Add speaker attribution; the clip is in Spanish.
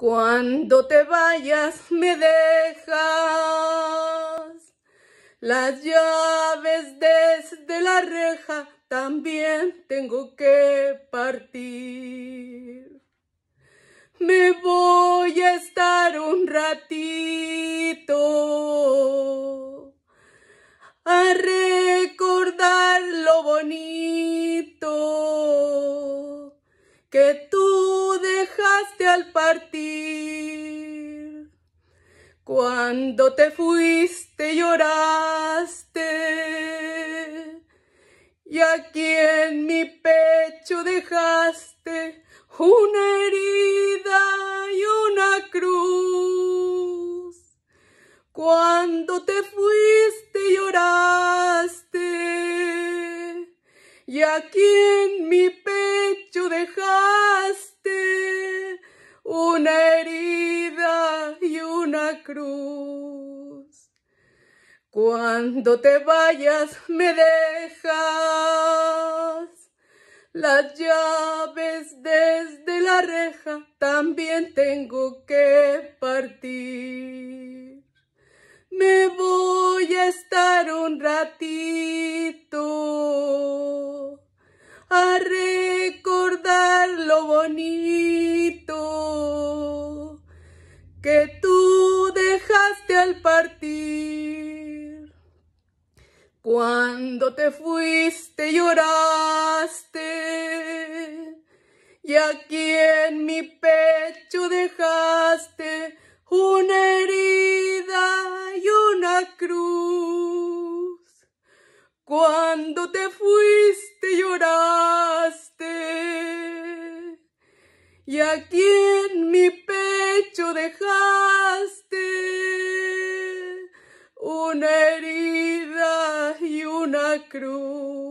Speaker 1: Cuando te vayas me dejas las llaves desde la reja, también tengo que partir. Me voy a estar un ratito a recordar lo bonito que tú dejaste al partir. Cuando te fuiste lloraste y aquí en mi pecho dejaste una herida y una cruz. Cuando te fuiste lloraste y aquí en mi pecho dejaste Cuando te vayas me dejas las llaves desde la reja, también tengo que partir. Me voy a estar un ratito. Cuando te fuiste lloraste y aquí en mi pecho dejaste una herida y una cruz. Cuando te fuiste lloraste y aquí en mi pecho dejaste una herida la cruz.